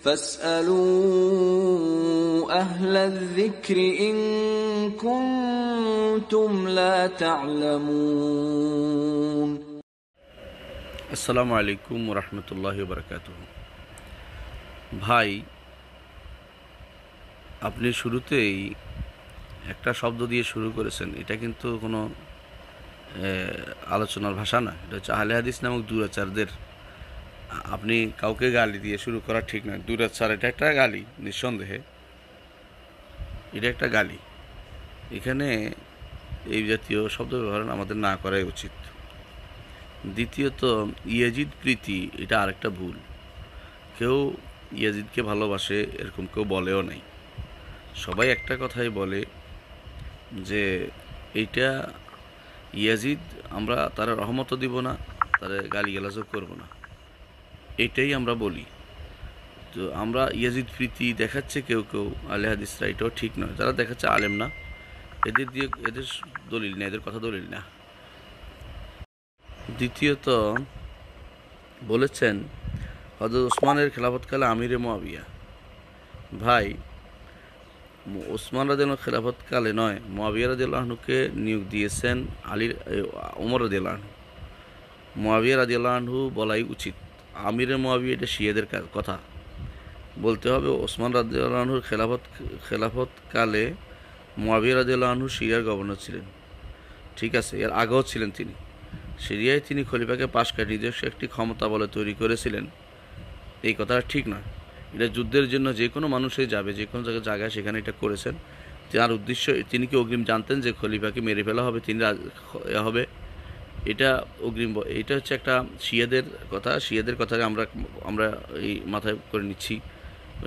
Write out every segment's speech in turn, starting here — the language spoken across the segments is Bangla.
আসসালামু আলাইকুম রহমতুল্লাহ বরকাত ভাই আপনি শুরুতেই একটা শব্দ দিয়ে শুরু করেছেন এটা কিন্তু কোনো আলোচনার ভাষা না এটা হচ্ছে আহলে হাদিস নামক দুরাচারদের আপনি কাউকে গালি দিয়ে শুরু করা ঠিক না দুটা স্যার এটা একটা গালি নিঃসন্দেহে এটা একটা গালি এখানে এই জাতীয় শব্দ ব্যবহার আমাদের না করাই উচিত দ্বিতীয়ত ইয়াজিদ প্রীতি এটা আরেকটা ভুল কেউ ইয়াজিদকে ভালোবাসে এরকম কেউ বলেও নাই সবাই একটা কথাই বলে যে এইটা ইয়াজিদ আমরা তারা রহমতও দিব না তারা গালিগালাজও করব না এটাই আমরা বলি তো আমরা ইয়াজিদ প্রীতি দেখাচ্ছে কেউ কেউ আলে হাদিসরা এটাও ঠিক নয় তারা দেখাচ্ছে আলেম না এদের দিয়ে এদের দলিল না এদের কথা দলিল না দ্বিতীয়ত বলেছেন হজরত ওসমানের খেলাফতকালে আমিরে মোয়াবিয়া ভাই ওসমান রাজেল খেলাফতকালে নয় মোয়াবিয়া রাজি আল্লাহনুকে নিয়োগ দিয়েছেন আলীর ওমর রাজি আহনু মোয়াবিয়া রাজি আল্লাহনু বলাই উচিত আমিরে মহাবি এটা শিয়াদের কথা বলতে হবে ওসমান রাজিউল্লাহর খেলাফত খেলাফতকালে মোয়াবিয়া রাজিউল্লাহু সিরিয়ার গভর্নর ছিলেন ঠিক আছে এর আগেও ছিলেন তিনি সিরিয়ায় তিনি খলিফাকে পাশ কাটিয়ে নিজস্ব একটি ক্ষমতা বলে তৈরি করেছিলেন এই কথাটা ঠিক নয় এটা যুদ্ধের জন্য যে কোনো মানুষই যাবে যে কোনো জায়গায় জায়গায় সেখানে এটা করেছেন তার উদ্দেশ্য তিনি কি অগ্রিম জানতেন যে খলিফাকে মেরে ফেলা হবে তিনি হবে এটা অগ্রিম এটা হচ্ছে একটা শিয়াদের কথা শিয়াদের কথাকে আমরা আমরা এই মাথায় করে নিচ্ছি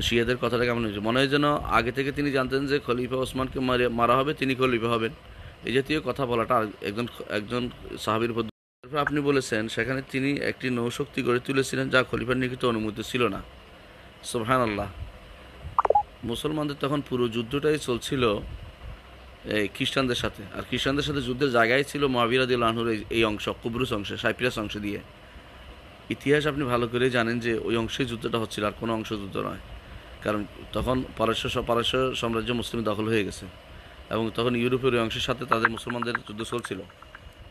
শিয়াদের কথাটাকে আমরা নিচ্ছি মনে হয় যেন আগে থেকে তিনি জানতেন যে খলিফা ওসমানকে মারা হবে তিনি খলিফা হবেন এই জাতীয় কথা বলাটা একজন একজন সাহাবির উপর আপনি বলেছেন সেখানে তিনি একটি নৌশক্তি গড়ে তুলেছিলেন যা খলিফার নিকট অনুমতি ছিল না সোহান আল্লাহ মুসলমানদের তখন পুরো যুদ্ধটাই চলছিল খ্রিস্টানদের সাথে আর খ্রিস্টানদের সাথে যুদ্ধের জায়গায় ছিল মহাবিরাদি আনহুর এই অংশ কুবরুস অংশে সাইপ্রাস অংশ দিয়ে ইতিহাস আপনি ভালো করে জানেন যে ওই অংশে যুদ্ধটা হচ্ছিল আর কোনো অংশ যুদ্ধ নয় কারণ তখন পারস্য পারস্য সাম্রাজ্য মুসলিম দখল হয়ে গেছে এবং তখন ইউরোপের ওই অংশের সাথে তাদের মুসলমানদের যুদ্ধ চলছিল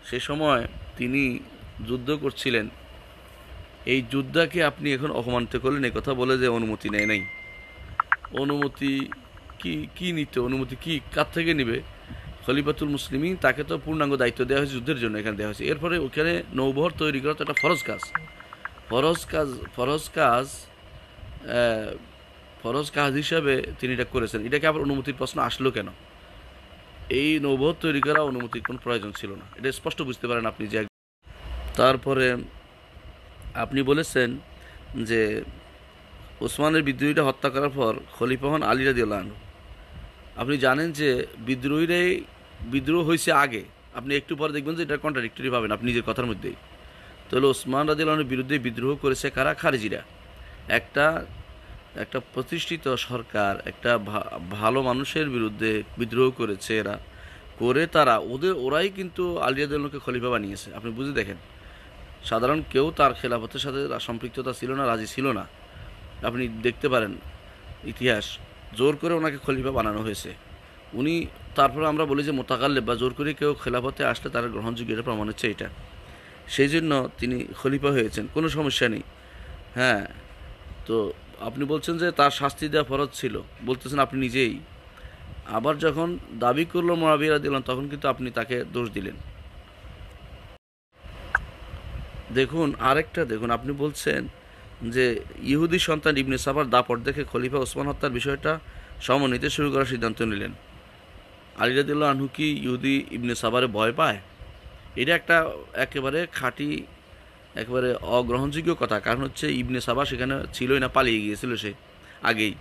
সে সময় তিনি যুদ্ধ করছিলেন এই যুদ্ধাকে আপনি এখন অপমানিত করলেন কথা বলে যে অনুমতি নেয় নাই অনুমতি কি কি নিতে অনুমতি কি কার থেকে নিবে খলিফাতুল মুসলিমিন তাকে তো পূর্ণাঙ্গ দায়িত্ব দেওয়া হয়েছে যুদ্ধের জন্য এখানে দেওয়া হয়েছে এরপরে ওখানে নৌবহর তৈরি করা তো একটা ফরজ কাজ ফরজ কাজ ফরজ কাজ ফরজ কাজ হিসাবে তিনি এটা করেছেন এটাকে আবার অনুমতির প্রশ্ন আসলো কেন এই নৌবহর তৈরি করা অনুমতির কোনো প্রয়োজন ছিল না এটা স্পষ্ট বুঝতে পারেন আপনি যে তারপরে আপনি বলেছেন যে ওসমানের বিদ্রোহীটা হত্যা করার পর খলিফাহন হন আলী রাদিউল্লাহ আপনি জানেন যে বিদ্রোহীরাই বিদ্রোহ হয়েছে আগে আপনি একটু পরে দেখবেন যে এটা কন্ট্রাডিক্টরি পাবেন আপনি নিজের কথার মধ্যেই তাহলে ওসমান রাজিল্লাহনের বিরুদ্ধে বিদ্রোহ করেছে কারা খারিজিরা একটা একটা প্রতিষ্ঠিত সরকার একটা ভালো মানুষের বিরুদ্ধে বিদ্রোহ করেছে এরা করে তারা ওদের ওরাই কিন্তু আলিয়াদুল্লাহকে খলিফা বানিয়েছে আপনি বুঝে দেখেন সাধারণ কেউ তার খেলাফতের সাথে সম্পৃক্ততা ছিল না রাজি ছিল না আপনি দেখতে পারেন ইতিহাস জোর করে ওনাকে খলিফা বানানো হয়েছে উনি তারপর আমরা বলি যে মোতাকাল্লেব বা জোর করে কেউ খেলাফতে আসলে তার গ্রহণযোগ্যতা প্রমাণ হচ্ছে এটা সেই জন্য তিনি খলিফা হয়েছেন কোনো সমস্যা নেই হ্যাঁ তো আপনি বলছেন যে তার শাস্তি দেওয়া ফরজ ছিল বলতেছেন আপনি নিজেই আবার যখন দাবি করলো মোরাবিরা দিলেন তখন কিন্তু আপনি তাকে দোষ দিলেন দেখুন আরেকটা দেখুন আপনি বলছেন যে ইহুদি সন্তান ইবনে সাফার দাপট দেখে খলিফা ওসমান হত্যার বিষয়টা সমন্বিত শুরু করার সিদ্ধান্ত নিলেন আলিরাদুল্লাহ আনহু কি ইহুদি ইবনে সাবারে ভয় পায় এটা একটা একেবারে খাঁটি একেবারে অগ্রহণযোগ্য কথা কারণ হচ্ছে ইবনে সাবা সেখানে ছিলই না পালিয়ে গিয়েছিল সে আগেই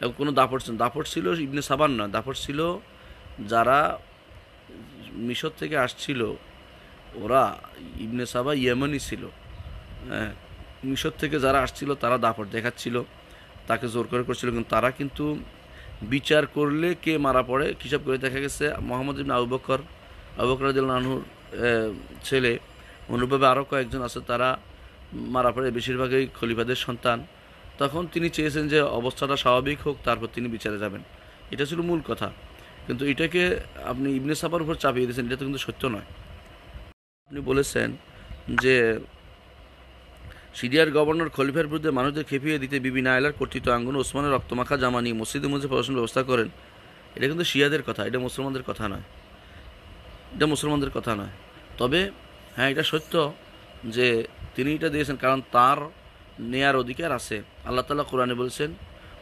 এবং কোনো দাপট দাপট ছিল ইবনে সাবান নয় দাপট ছিল যারা মিশর থেকে আসছিল ওরা ইবনে সাবা ইয়েমনই ছিল হ্যাঁ মিশর থেকে যারা আসছিল তারা দাপট দেখাচ্ছিল তাকে জোর করে করছিল কিন্তু তারা কিন্তু বিচার করলে কে মারা পড়ে হিসাব করে দেখা গেছে মোহাম্মদ ইবিন আবু বকর আবু বকর আনহুর ছেলে অনুরূপভাবে আরও কয়েকজন আছে তারা মারা পড়ে বেশিরভাগই খলিফাদের সন্তান তখন তিনি চেয়েছেন যে অবস্থাটা স্বাভাবিক হোক তারপর তিনি বিচারে যাবেন এটা ছিল মূল কথা কিন্তু এটাকে আপনি ইবনে সাপার উপর চাপিয়ে দিয়েছেন এটা তো কিন্তু সত্য নয় আপনি বলেছেন যে সিরিয়ার গভর্নর খলিফার বিরুদ্ধে মানুষদের খেপিয়ে দিতে বিবি নায়লার কর্তৃত্ব আঙ্গন ওসমানের রক্তমাখা জামা নিয়ে মসজিদের মধ্যে প্রশাসন ব্যবস্থা করেন এটা কিন্তু শিয়াদের কথা এটা মুসলমানদের কথা নয় এটা মুসলমানদের কথা নয় তবে হ্যাঁ এটা সত্য যে তিনি এটা দিয়েছেন কারণ তার নেয়ার অধিকার আছে আল্লাহ তালা কোরআনে বলছেন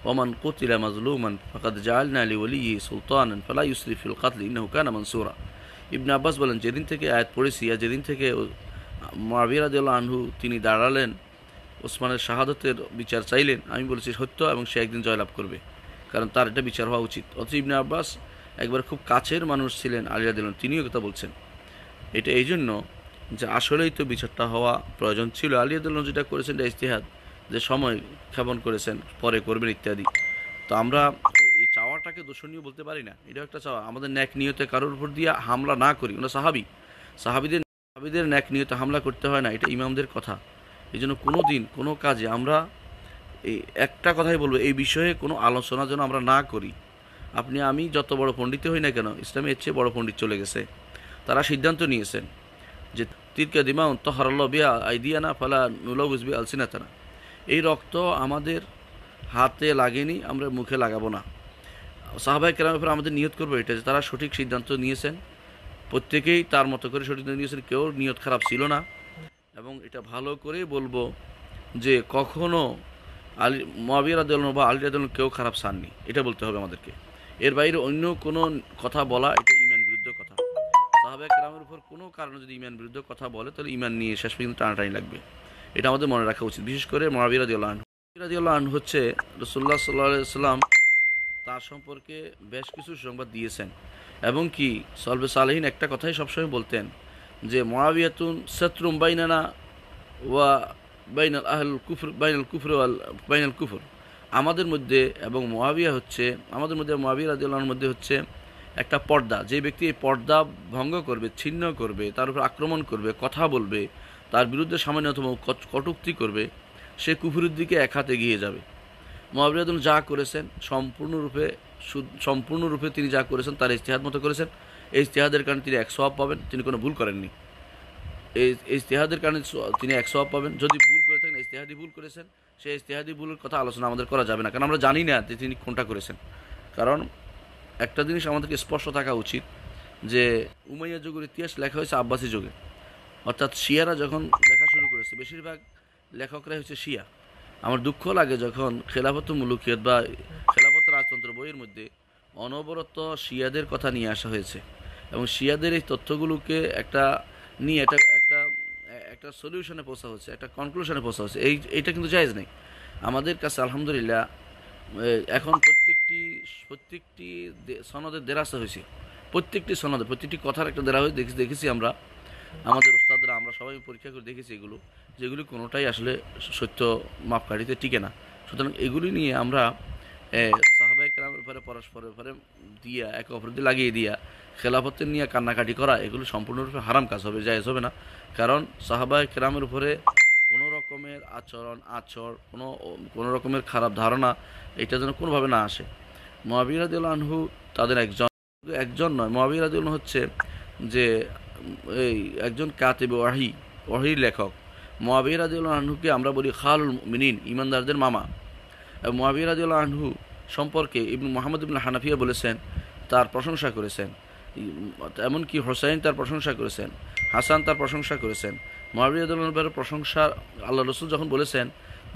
ওমান কুতিলা মাজলুমান ফাকাদ জাল আলী ই সুলতান ফালা ইউসরিফুল কাতলি ইনহুকান মানসুরা ইবনে আব্বাস বলেন যেদিন থেকে আয়াত পড়েছি আর যেদিন থেকে মাবিরাদুল আনহু তিনি দাঁড়ালেন ওসমানের শাহাদতের বিচার চাইলেন আমি বলেছি সত্য এবং সে একদিন জয়লাভ করবে কারণ তার এটা বিচার হওয়া উচিত অতিবনে আব্বাস একবার খুব কাছের মানুষ ছিলেন আলিরাদুল তিনিও কথা বলছেন এটা এই জন্য যে আসলেই তো বিচারটা হওয়া প্রয়োজন ছিল আলিয়াদুল্লাহ যেটা করেছেন এটা ইস্তেহাদ যে সময় ক্ষেপণ করেছেন পরে করবেন ইত্যাদি তো আমরা এই চাওয়াটাকে দোষণীয় বলতে পারি না এটাও একটা চাওয়া আমাদের ন্যাক নিয়তে কারোর উপর দিয়ে হামলা না করি ওনার সাহাবি সাহাবিদের সাবিদের ন্যাক নিয়ত হামলা করতে হয় না এটা ইমামদের কথা এই জন্য কোনো দিন কোনো কাজে আমরা এই একটা কথাই বলবো এই বিষয়ে কোনো আলোচনা যেন আমরা না করি আপনি আমি যত বড় পণ্ডিত হই না কেন ইসলামে এর চেয়ে বড় পণ্ডিত চলে গেছে তারা সিদ্ধান্ত নিয়েছেন যে তিরকা দিমা অন্ত হরল্লবিয়া আইদিয়ানা ফালা নুলবুজবি আলসিনাতানা এই রক্ত আমাদের হাতে লাগেনি আমরা মুখে লাগাবো না সাহাবাহিক কেরামের আমাদের নিয়ত করবো এটা যে তারা সঠিক সিদ্ধান্ত নিয়েছেন প্রত্যেকেই তার মতো করে সঠিক নিয়েছেন কেউ নিয়ত খারাপ ছিল না এবং এটা ভালো করে বলবো যে কখনো আলী মহাবীর আদল বা আলী আদল কেউ খারাপ সাননি এটা বলতে হবে আমাদেরকে এর বাইরে অন্য কোনো কথা বলা এটা ইমান বিরুদ্ধ কথা সাহাবে রামের উপর কোনো কারণে যদি ইমান বিরুদ্ধ কথা বলে তাহলে ইমান নিয়ে শেষ পর্যন্ত টানাটানি লাগবে এটা আমাদের মনে রাখা উচিত বিশেষ করে মহাবীর আদিউল্লাহ রাজিউল্লাহ হচ্ছে রসুল্লাহ সাল্লাহ সাল্লাম তার সম্পর্কে বেশ কিছু সংবাদ দিয়েছেন এবং কি সলবে সালহীন একটা কথাই সবসময় বলতেন যে মহাবিয়াতুন শত্রুম বাইনানা ওয়া বাইনাল আহল কুফর বাইনাল কুফর আল বাইনাল কুফর আমাদের মধ্যে এবং মহাবিয়া হচ্ছে আমাদের মধ্যে মহাবিয়া রাজিউল্লাহর মধ্যে হচ্ছে একটা পর্দা যে ব্যক্তি এই পর্দা ভঙ্গ করবে ছিন্ন করবে তার উপর আক্রমণ করবে কথা বলবে তার বিরুদ্ধে সামান্যতম কটুক্তি করবে সে কুফুরের দিকে এক হাতে গিয়ে যাবে মহাবিরাদুল যা করেছেন সম্পূর্ণরূপে সম্পূর্ণরূপে তিনি যা করেছেন তার ইজতেহাদ মতো করেছেন এই ইজতেহাদের কারণে তিনি এক সবাব পাবেন তিনি কোনো ভুল করেননি এই ইজতেহাদের কারণে তিনি এক স্বভাব পাবেন যদি ভুল করে থাকেন ইজতেহাদি ভুল করেছেন সেই ইজতেহাদি ভুলের কথা আলোচনা আমাদের করা যাবে না কারণ আমরা জানি না যে তিনি কোনটা করেছেন কারণ একটা জিনিস আমাদেরকে স্পষ্ট থাকা উচিত যে উমাইয়া যুগের ইতিহাস লেখা হয়েছে আব্বাসী যুগে অর্থাৎ শিয়ারা যখন লেখা শুরু করেছে বেশিরভাগ লেখকরাই হচ্ছে শিয়া আমার দুঃখ লাগে যখন খেলাফত মুলুকিয়ত বা তন্ত্র বইয়ের মধ্যে অনবরত শিয়াদের কথা নিয়ে আসা হয়েছে এবং শিয়াদের এই তথ্যগুলোকে একটা নিয়ে একটা একটা একটা সলিউশনে পৌঁছা হচ্ছে একটা কনক্লুশনে পৌঁছা হচ্ছে এই এটা কিন্তু জায়জ নেই আমাদের কাছে আলহামদুলিল্লাহ এখন প্রত্যেকটি প্রত্যেকটি সনদের দেরাসা হয়েছে প্রত্যেকটি সনদে প্রত্যেকটি কথার একটা দেরা হয়ে দেখেছি দেখেছি আমরা আমাদের ওস্তাদরা আমরা সবাই পরীক্ষা করে দেখেছি এগুলো যেগুলি কোনোটাই আসলে সত্য মাপকাঠিতে টিকে না সুতরাং এগুলি নিয়ে আমরা ব্যাপারে পরস্পরের ব্যাপারে দিয়া এক অপরকে লাগিয়ে দিয়া খেলাফতের নিয়ে কান্নাকাটি করা এগুলো সম্পূর্ণরূপে হারাম কাজ হবে যায় হবে না কারণ সাহাবায় কেরামের উপরে কোনো রকমের আচরণ আচর কোনো কোনো রকমের খারাপ ধারণা এটা যেন কোনোভাবে না আসে মহাবিরাদুল আনহু তাদের একজন একজন নয় মহাবিরাদুল হচ্ছে যে এই একজন কাতেব ওয়াহি ওয়াহির লেখক মহাবিরাদুল আনহুকে আমরা বলি খালুল মিনিন ইমানদারদের মামা মহাবিরাদুল আনহু সম্পর্কে ইবনু মোহাম্মদ ইবনু হানাফিয়া বলেছেন তার প্রশংসা করেছেন এমনকি হোসাইন তার প্রশংসা করেছেন হাসান তার প্রশংসা করেছেন মহাবিয়াদের প্রশংসা আল্লাহ রসুল যখন বলেছেন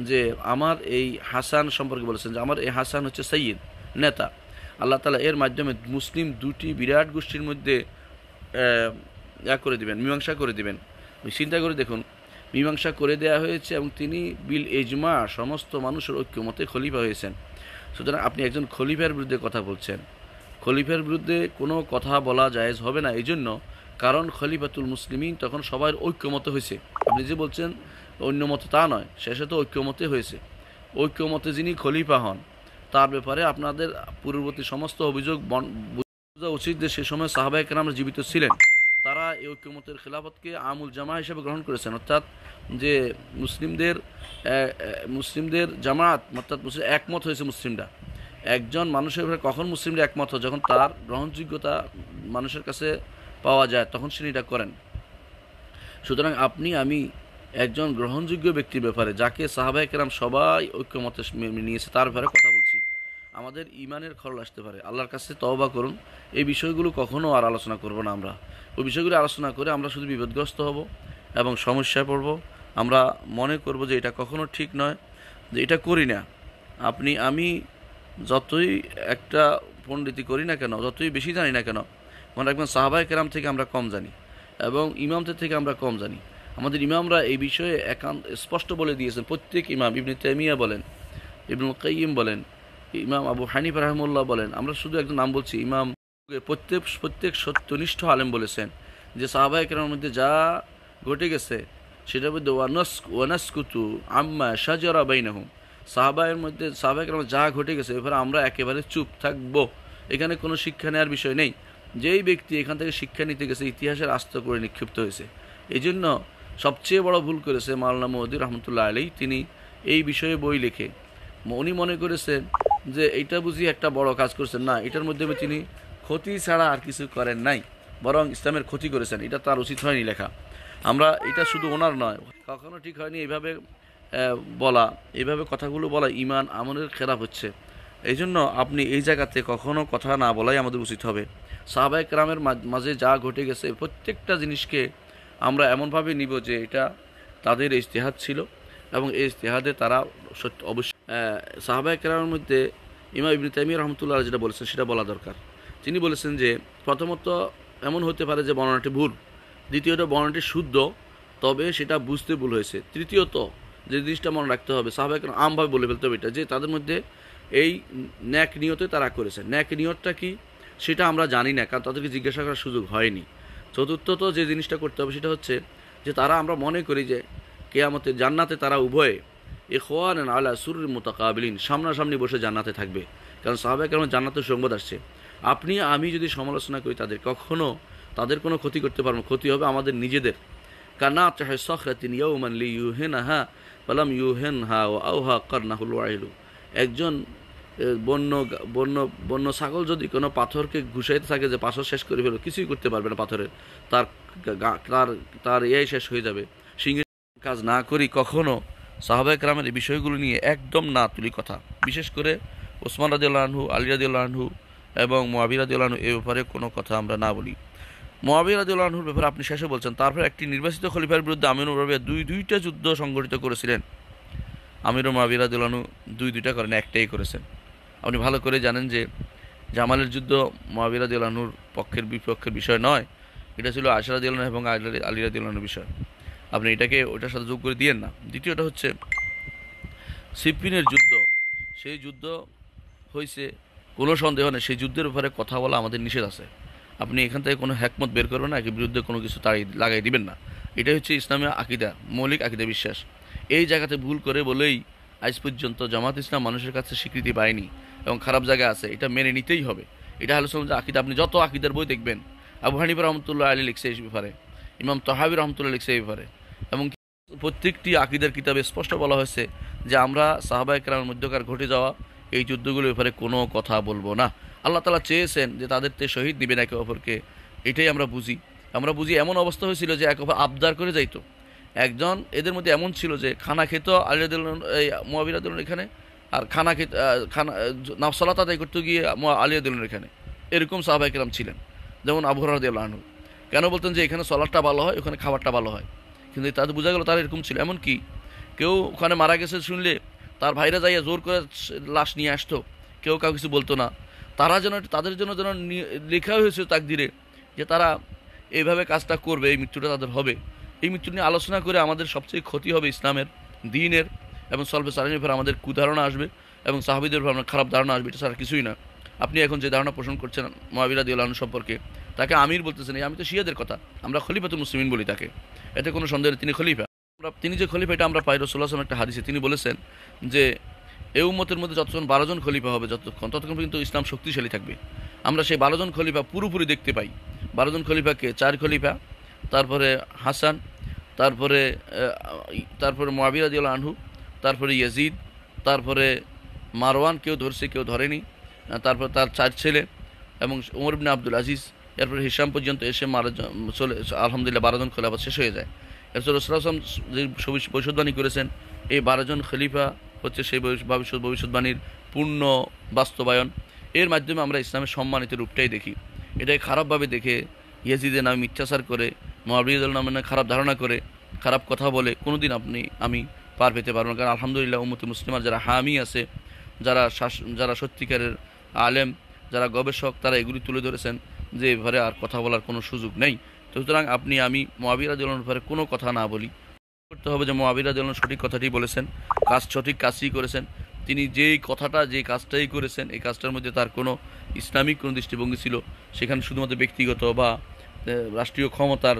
যে আমার এই হাসান সম্পর্কে বলেছেন যে আমার এই হাসান হচ্ছে সৈয়দ নেতা আল্লাহ তালা এর মাধ্যমে মুসলিম দুটি বিরাট গোষ্ঠীর মধ্যে ইয়া করে দিবেন মীমাংসা করে দিবেন চিন্তা করে দেখুন মীমাংসা করে দেয়া হয়েছে এবং তিনি বিল এজমা সমস্ত মানুষের ঐক্যমতে খলিফা হয়েছেন সুতরাং আপনি একজন খলিফার বিরুদ্ধে কথা বলছেন খলিফার বিরুদ্ধে কোনো কথা বলা জায়জ হবে না এই জন্য কারণ খলিফাতুল মুসলিমিন তখন সবার ঐক্যমত হয়েছে আপনি যে বলছেন অন্য মত তা নয় শেষে তো ঐক্যমতে হয়েছে ঐক্যমতে যিনি খলিফা হন তার ব্যাপারে আপনাদের পূর্ববর্তী সমস্ত অভিযোগ বোঝা উচিত যে সে সময় সাহাবাহিক নামে জীবিত ছিলেন এই ঐক্যমতের খেলাফতকে আমুল জামা হিসেবে গ্রহণ করেছেন অর্থাৎ যে মুসলিমদের মুসলিমদের জামাত অর্থাৎ মুসলিম একমত হয়েছে মুসলিমরা একজন মানুষের উপরে কখন মুসলিমরা একমত হয় যখন তার গ্রহণযোগ্যতা মানুষের কাছে পাওয়া যায় তখন সে এটা করেন সুতরাং আপনি আমি একজন গ্রহণযোগ্য ব্যক্তির ব্যাপারে যাকে সাহাবাহিকেরাম সবাই ঐক্যমতে নিয়েছে তার ব্যাপারে কথা আমাদের ইমানের খরল আসতে পারে আল্লাহর কাছে তওবা করুন এই বিষয়গুলো কখনও আর আলোচনা করব না আমরা ওই বিষয়গুলো আলোচনা করে আমরা শুধু বিপদগ্রস্ত হব এবং সমস্যায় পড়ব আমরা মনে করব যে এটা কখনো ঠিক নয় যে এটা করি না আপনি আমি যতই একটা পণ্ডিতি করি না কেন যতই বেশি জানি না কেন মনে রাখবেন সাহাবাই কেরাম থেকে আমরা কম জানি এবং ইমামদের থেকে আমরা কম জানি আমাদের ইমামরা এই বিষয়ে একান্ত স্পষ্ট বলে দিয়েছেন প্রত্যেক ইমাম ইবনি তেমিয়া বলেন ইবনুল কাইম বলেন ইমাম আবু হানিফ রাহমুল্লাহ বলেন আমরা শুধু একজন নাম বলছি ইমাম প্রত্যেক প্রত্যেক সত্যনিষ্ঠ আলেম বলেছেন যে সাহাবা একরামের মধ্যে যা ঘটে গেছে সেটার মধ্যে ওয়ানস্ক ওয়ানাসকুতু আম্মা সাজরা বাইনাহুম এর মধ্যে সাহাবা একরাম যা ঘটে গেছে এবারে আমরা একেবারে চুপ থাকবো এখানে কোনো শিক্ষা নেওয়ার বিষয় নেই যেই ব্যক্তি এখান থেকে শিক্ষা নিতে গেছে ইতিহাসের আস্ত করে নিক্ষিপ্ত হয়েছে এই জন্য সবচেয়ে বড় ভুল করেছে মাওলানা মহদির রহমতুল্লাহ আলী তিনি এই বিষয়ে বই লেখে উনি মনে করেছেন যে এটা বুঝি একটা বড় কাজ করছেন না এটার মধ্যে তিনি ক্ষতি ছাড়া আর কিছু করেন নাই বরং ইসলামের ক্ষতি করেছেন এটা তার উচিত হয়নি লেখা আমরা এটা শুধু ওনার নয় কখনো ঠিক হয়নি এইভাবে বলা এইভাবে কথাগুলো বলা ইমান আমনের খেরাপ হচ্ছে এই জন্য আপনি এই জায়গাতে কখনো কথা না বলাই আমাদের উচিত হবে সাহাবায়ক রামের মাঝে যা ঘটে গেছে প্রত্যেকটা জিনিসকে আমরা এমনভাবে নিব যে এটা তাদের ইশতেহাত ছিল এবং এই ইস্তেহাদে তারা সত্য অবশ্যই সাহাবা একরামের মধ্যে ইমা ইবনি তাইমি রহমতুল্লাহ যেটা বলেছেন সেটা বলা দরকার তিনি বলেছেন যে প্রথমত এমন হতে পারে যে বর্ণনাটি ভুল দ্বিতীয়ত বর্ণনাটি শুদ্ধ তবে সেটা বুঝতে ভুল হয়েছে তৃতীয়ত যে জিনিসটা মনে রাখতে হবে সাহাবা একরাম আমভাবে বলে ফেলতে হবে এটা যে তাদের মধ্যে এই ন্যাক নিয়তে তারা করেছে ন্যাক নিয়তটা কি সেটা আমরা জানি না কারণ তাদেরকে জিজ্ঞাসা করার সুযোগ হয়নি চতুর্থত যে জিনিসটা করতে হবে সেটা হচ্ছে যে তারা আমরা মনে করি যে কেয়ামতে জান্নাতে তারা উভয়ে এ খোয়ান আলা সুরের মোতাকাবিলিন সামনাসামনি বসে জান্নাতে থাকবে কারণ সাহাবা কেন জান্নাতের সংবাদ আসছে আপনি আমি যদি সমালোচনা করি তাদের কখনও তাদের কোনো ক্ষতি করতে পারবো ক্ষতি হবে আমাদের নিজেদের কানা চাহে সখরাতিন মানলি ইউ হেন হা পালাম হেন হা ও আউহা কর্নাহুল আহলু একজন বন্য বন্য বন্য ছাগল যদি কোনো পাথরকে ঘুষাইতে থাকে যে পাথর শেষ করে ফেলো কিছুই করতে পারবে না পাথরের তার তার তার এআই শেষ হয়ে যাবে কাজ না করি কখনো সাহাবাহিক রামের এই বিষয়গুলো নিয়ে একদম না তুলি কথা বিশেষ করে ওসমান রাজিউল্লাহ আনহু আলী রাজিউল্লাহ আনহু এবং মহাবির রাজিউল্লাহ আনহু এ ব্যাপারে কোনো কথা আমরা না বলি মহাবির রাজিউল্লাহ ব্যাপারে আপনি শেষে বলছেন তারপর একটি নির্বাচিত খলিফার বিরুদ্ধে আমিনুর রবিয়া দুই দুইটা যুদ্ধ সংঘটিত করেছিলেন আমিরুল মহাবির রাজিউল্লাহ দুই দুইটা করেন একটাই করেছেন আপনি ভালো করে জানেন যে জামালের যুদ্ধ মহাবির রাজিউল্লাহ পক্ষের বিপক্ষের বিষয় নয় এটা ছিল আশরাদিউল্লাহ এবং আলী রাজিউল্লাহর বিষয় আপনি এটাকে ওটার সাথে যোগ করে দিয়েন না দ্বিতীয়টা হচ্ছে সিপিনের যুদ্ধ সেই যুদ্ধ হয়েছে কোনো সন্দেহ নেই সেই যুদ্ধের ব্যাপারে কথা বলা আমাদের নিষেধ আছে আপনি এখান থেকে কোনো হ্যাকমত বের করবেন না একে বিরুদ্ধে কোনো কিছু তাড়ি লাগাই দিবেন না এটাই হচ্ছে ইসলামী আকিদা মৌলিক আকিদা বিশ্বাস এই জায়গাতে ভুল করে বলেই আজ পর্যন্ত জামাত ইসলাম মানুষের কাছে স্বীকৃতি পায়নি এবং খারাপ জায়গা আছে এটা মেনে নিতেই হবে এটা হলো যে আকিদা আপনি যত আকিদার বই দেখবেন আবু হানিফ রহমতুল্লাহ আলী লিখছে এই ব্যাপারে ইমাম তহাবির রহমতুল্লাহ লিখছে এই ব্যাপারে এবং প্রত্যেকটি আকিদার কিতাবে স্পষ্ট বলা হয়েছে যে আমরা সাহাবা কেরামের মধ্যকার ঘটে যাওয়া এই যুদ্ধগুলোর ব্যাপারে কোনো কথা বলবো না আল্লাহ তালা চেয়েছেন যে তে শহীদ দিবেন একে অপরকে এটাই আমরা বুঝি আমরা বুঝি এমন অবস্থা হয়েছিল যে এক অপর আবদার করে যাইতো একজন এদের মধ্যে এমন ছিল যে খানা খেত আলিরাদুল এই মোয়াবিরাদুল এখানে আর খানা খেত খানা নাফসলা আদায় করতে গিয়ে আলিয়াদুল্লার এখানে এরকম সাহাবাহিকেরাম ছিলেন যেমন আবহরাদ আনহু কেন বলতেন যে এখানে সলাদটা ভালো হয় ওখানে খাবারটা ভালো হয় কিন্তু তাদের বোঝা গেল তার এরকম ছিল এমনকি কেউ ওখানে মারা গেছে শুনলে তার ভাইরা যাইয়া জোর করে লাশ নিয়ে আসতো কেউ কাউ কিছু বলতো না তারা যেন তাদের জন্য যেন লেখা হয়েছে তাকদিরে যে তারা এইভাবে কাজটা করবে এই মৃত্যুটা তাদের হবে এই মৃত্যু নিয়ে আলোচনা করে আমাদের সবচেয়ে ক্ষতি হবে ইসলামের দিনের এবং সলফে সারানির উপর আমাদের কুধারণা আসবে এবং সাহাবিদের উপর খারাপ ধারণা আসবে এটা ছাড়া কিছুই না আপনি এখন যে ধারণা পোষণ করছেন মহাবিরাদি সম্পর্কে তাকে আমির বলতেছেন আমি তো শিয়াদের কথা আমরা খলিফা তো মুসলিমিন বলি তাকে এতে কোনো সন্দেহ তিনি খলিফা আমরা তিনি যে খলিফা এটা আমরা পাই রসুল্লাহম একটা হাদিসে তিনি বলেছেন যে এ উম্মতের মধ্যে যতক্ষণ বারোজন খলিফা হবে যতক্ষণ ততক্ষণ পর্যন্ত ইসলাম শক্তিশালী থাকবে আমরা সেই বারোজন খলিফা পুরোপুরি দেখতে পাই বারোজন খলিফাকে চার খলিফা তারপরে হাসান তারপরে তারপরে মোয়াবিরাদিউল আনহু তারপরে ইয়াজিদ তারপরে মারওয়ান কেউ ধরছে কেউ ধরেনি তারপর তার চার ছেলে এবং ওমর বিন আব্দুল আজিজ এরপর হিসাম পর্যন্ত এসে মারা চলে আলহামদুলিল্লাহ বারোজন খোলাফা শেষ হয়ে যায় এরপর রসুলাম যে ভবিষ্যৎবাণী করেছেন এই বারোজন খলিফা হচ্ছে সেই ভবিষ্যৎ ভবিষ্যৎবাণীর পূর্ণ বাস্তবায়ন এর মাধ্যমে আমরা ইসলামের সম্মানিত রূপটাই দেখি এটাই খারাপভাবে দেখে ইয়াজিদের নামে মিথ্যাচার করে মহাবিদুল নামে খারাপ ধারণা করে খারাপ কথা বলে কোনো দিন আপনি আমি পার পেতে পারবো না কারণ আলহামদুলিল্লাহ উম্মতি মুসলিমার যারা হামি আছে যারা যারা সত্যিকারের আলেম যারা গবেষক তারা এগুলি তুলে ধরেছেন যে এভাবে আর কথা বলার কোনো সুযোগ নেই তো সুতরাং আপনি আমি মহাবিরা দোলনের ব্যাপারে কোনো কথা না বলি করতে হবে যে মহাবিরা দোলন সঠিক কথাটি বলেছেন কাজ সঠিক কাজই করেছেন তিনি যেই কথাটা যে কাজটাই করেছেন এই কাজটার মধ্যে তার কোনো ইসলামিক কোনো দৃষ্টিভঙ্গি ছিল সেখানে শুধুমাত্র ব্যক্তিগত বা রাষ্ট্রীয় ক্ষমতার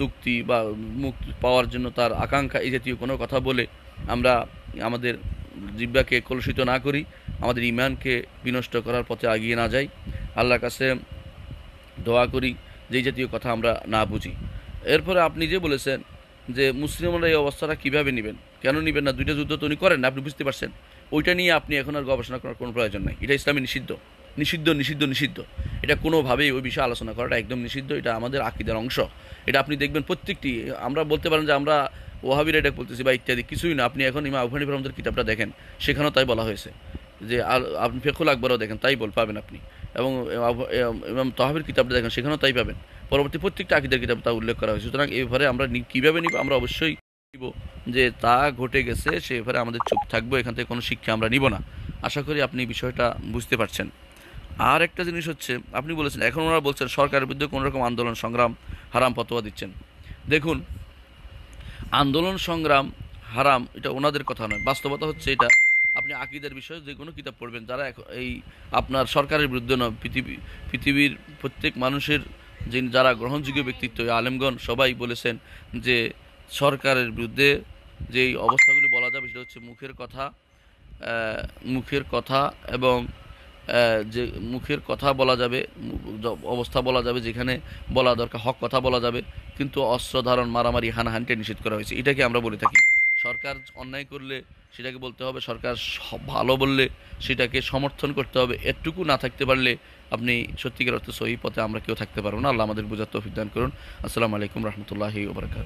যুক্তি বা মুক্তি পাওয়ার জন্য তার আকাঙ্ক্ষা এই জাতীয় কোনো কথা বলে আমরা আমাদের জিব্বাকে কলুষিত না করি আমাদের ইমানকে বিনষ্ট করার পথে আগিয়ে না যাই আল্লাহর কাছে দোয়া করি যেই জাতীয় কথা আমরা না বুঝি এরপরে আপনি যে বলেছেন যে মুসলিমরা এই অবস্থাটা কীভাবে নেবেন কেন নেবেন না দুইটা যুদ্ধ তো উনি করেন আপনি বুঝতে পারছেন ওইটা নিয়ে আপনি এখন আর গবেষণা করার কোনো প্রয়োজন নাই এটা ইসলামী নিষিদ্ধ নিষিদ্ধ নিষিদ্ধ নিষিদ্ধ এটা কোনোভাবেই ওই বিষয়ে আলোচনা করাটা একদম নিষিদ্ধ এটা আমাদের আকিদের অংশ এটা আপনি দেখবেন প্রত্যেকটি আমরা বলতে পারেন যে আমরা ওহাবির এটা বলতেছি বা ইত্যাদি কিছুই না আপনি এখন ইমা আফানি রহমদের কিতাবটা দেখেন সেখানেও তাই বলা হয়েছে যে আপনি ফেকুল আকবরও দেখেন তাই বল পাবেন আপনি এবং ইমাম তহাবির কিতাবটা দেখেন সেখানেও তাই পাবেন পরবর্তী প্রত্যেকটা আকিদের কিতাব তা উল্লেখ করা হয়েছে সুতরাং এ আমরা কীভাবে নিব আমরা অবশ্যই নিব যে তা ঘটে গেছে সে ব্যাপারে আমাদের চুপ থাকবো এখান থেকে কোনো শিক্ষা আমরা নিব না আশা করি আপনি বিষয়টা বুঝতে পারছেন আর একটা জিনিস হচ্ছে আপনি বলেছেন এখন ওনারা বলছেন সরকারের বিরুদ্ধে কোনোরকম আন্দোলন সংগ্রাম হারাম ফতোয়া দিচ্ছেন দেখুন আন্দোলন সংগ্রাম হারাম এটা ওনাদের কথা নয় বাস্তবতা হচ্ছে এটা আপনি আকিদের বিষয়ে যে কোনো কিতাব পড়বেন যারা এই আপনার সরকারের বিরুদ্ধে নয় পৃথিবী পৃথিবীর প্রত্যেক মানুষের যিনি যারা গ্রহণযোগ্য ব্যক্তিত্ব আলেমগণ সবাই বলেছেন যে সরকারের বিরুদ্ধে যেই অবস্থাগুলি বলা যাবে সেটা হচ্ছে মুখের কথা মুখের কথা এবং যে মুখের কথা বলা যাবে অবস্থা বলা যাবে যেখানে বলা দরকার হক কথা বলা যাবে কিন্তু অস্ত্র ধারণ মারামারি হানাহানিটা নিষেধ করা হয়েছে এটাকে আমরা বলে থাকি সরকার অন্যায় করলে সেটাকে বলতে হবে সরকার ভালো বললে সেটাকে সমর্থন করতে হবে এটুকু না থাকতে পারলে আপনি সত্যিকার অর্থে সহি পথে আমরা কেউ থাকতে পারবো না আল্লাহ আমাদের বোঝার তো দান করুন আসসালামু আলাইকুম রহমতুল্লাহি ওবরাকাত